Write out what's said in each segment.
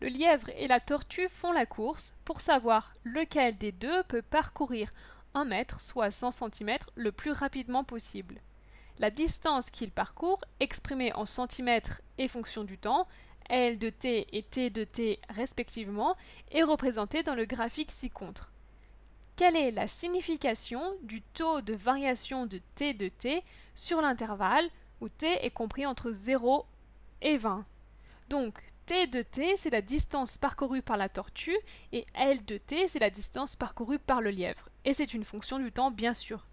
le lièvre et la tortue font la course pour savoir lequel des deux peut parcourir 1 mètre, soit 100 cm, le plus rapidement possible. La distance qu'ils parcourent, exprimée en centimètres et fonction du temps, L de t et t de t respectivement, est représentée dans le graphique ci-contre. Quelle est la signification du taux de variation de t de t sur l'intervalle où t est compris entre 0 et 20 Donc, T de t, c'est la distance parcourue par la tortue, et L de t, c'est la distance parcourue par le lièvre. Et c'est une fonction du temps, bien sûr.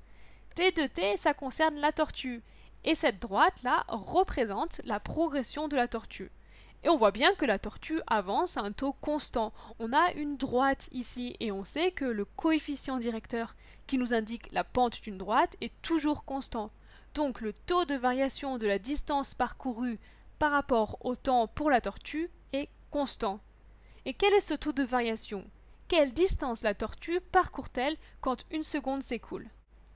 T de t, ça concerne la tortue. Et cette droite-là représente la progression de la tortue. Et on voit bien que la tortue avance à un taux constant. On a une droite ici et on sait que le coefficient directeur qui nous indique la pente d'une droite est toujours constant. Donc le taux de variation de la distance parcourue par rapport au temps pour la tortue est constant. Et quel est ce taux de variation Quelle distance la tortue parcourt-elle quand une seconde s'écoule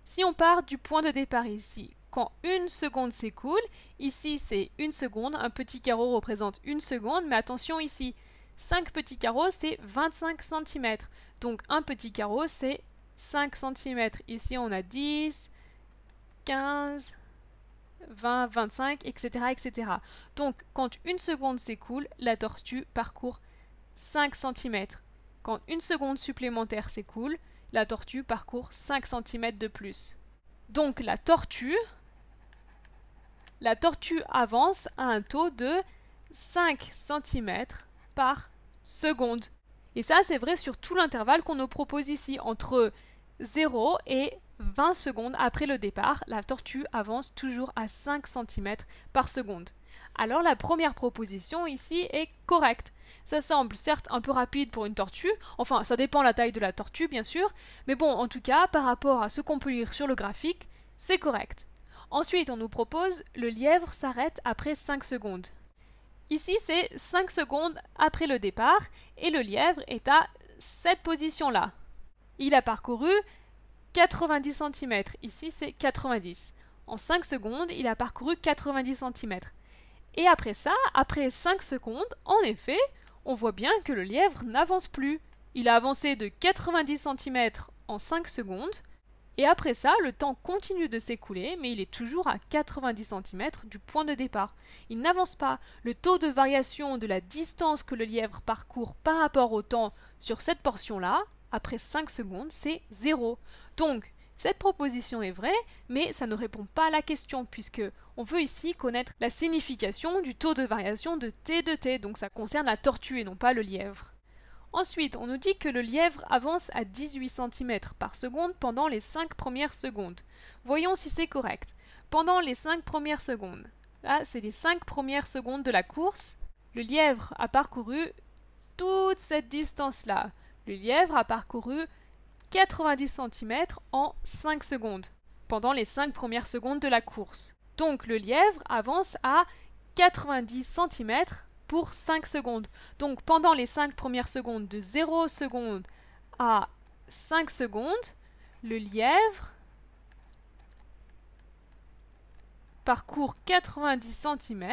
Si on part du point de départ ici, quand une seconde s'écoule, ici c'est une seconde, un petit carreau représente une seconde, mais attention ici, 5 petits carreaux c'est 25 cm, donc un petit carreau c'est 5 cm. Ici on a 10, 15, 20, 25, etc. etc. Donc quand une seconde s'écoule, la tortue parcourt 5 cm. Quand une seconde supplémentaire s'écoule, la tortue parcourt 5 cm de plus. Donc la tortue, la tortue avance à un taux de 5 cm par seconde. Et ça, c'est vrai sur tout l'intervalle qu'on nous propose ici, entre 0 et 20 secondes après le départ, la tortue avance toujours à 5 cm par seconde. Alors la première proposition ici est correcte. Ça semble certes un peu rapide pour une tortue, enfin ça dépend la taille de la tortue bien sûr, mais bon en tout cas par rapport à ce qu'on peut lire sur le graphique, c'est correct. Ensuite on nous propose le lièvre s'arrête après 5 secondes. Ici c'est 5 secondes après le départ et le lièvre est à cette position là. Il a parcouru 90 cm. Ici, c'est 90. En 5 secondes, il a parcouru 90 cm. Et après ça, après 5 secondes, en effet, on voit bien que le lièvre n'avance plus. Il a avancé de 90 cm en 5 secondes, et après ça, le temps continue de s'écouler, mais il est toujours à 90 cm du point de départ. Il n'avance pas. Le taux de variation de la distance que le lièvre parcourt par rapport au temps sur cette portion-là, après 5 secondes, c'est 0. Donc, cette proposition est vraie, mais ça ne répond pas à la question puisque on veut ici connaître la signification du taux de variation de T de T, donc ça concerne la tortue et non pas le lièvre. Ensuite, on nous dit que le lièvre avance à 18 cm par seconde pendant les 5 premières secondes. Voyons si c'est correct. Pendant les 5 premières secondes. Là, c'est les 5 premières secondes de la course. Le lièvre a parcouru toute cette distance-là. Le lièvre a parcouru 90 cm en 5 secondes, pendant les 5 premières secondes de la course. Donc le lièvre avance à 90 cm pour 5 secondes. Donc pendant les 5 premières secondes, de 0 secondes à 5 secondes, le lièvre parcourt 90 cm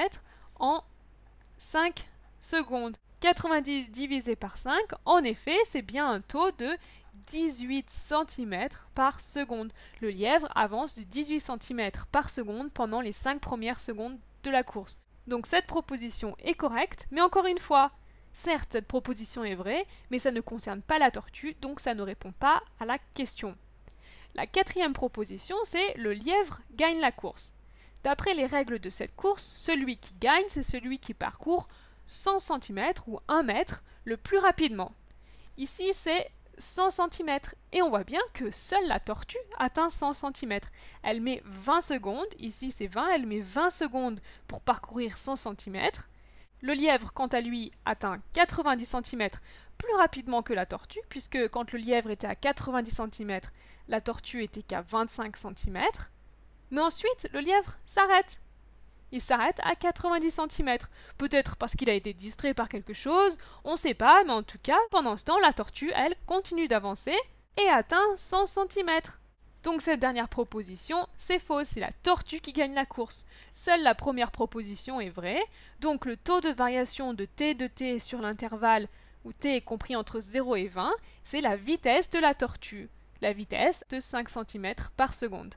en 5 secondes. 90 divisé par 5, en effet, c'est bien un taux de 18 cm par seconde. Le lièvre avance de 18 cm par seconde pendant les 5 premières secondes de la course. Donc cette proposition est correcte, mais encore une fois, certes cette proposition est vraie, mais ça ne concerne pas la tortue, donc ça ne répond pas à la question. La quatrième proposition, c'est le lièvre gagne la course. D'après les règles de cette course, celui qui gagne, c'est celui qui parcourt 100 cm ou 1 mètre le plus rapidement. Ici, c'est 100 cm. Et on voit bien que seule la tortue atteint 100 cm. Elle met 20 secondes, ici c'est 20, elle met 20 secondes pour parcourir 100 cm. Le lièvre, quant à lui, atteint 90 cm plus rapidement que la tortue, puisque quand le lièvre était à 90 cm, la tortue était qu'à 25 cm. Mais ensuite, le lièvre s'arrête il s'arrête à 90 cm. Peut-être parce qu'il a été distrait par quelque chose, on ne sait pas, mais en tout cas, pendant ce temps, la tortue, elle, continue d'avancer et atteint 100 cm. Donc cette dernière proposition, c'est faux, c'est la tortue qui gagne la course. Seule la première proposition est vraie, donc le taux de variation de t de t sur l'intervalle où t est compris entre 0 et 20, c'est la vitesse de la tortue, la vitesse de 5 cm par seconde.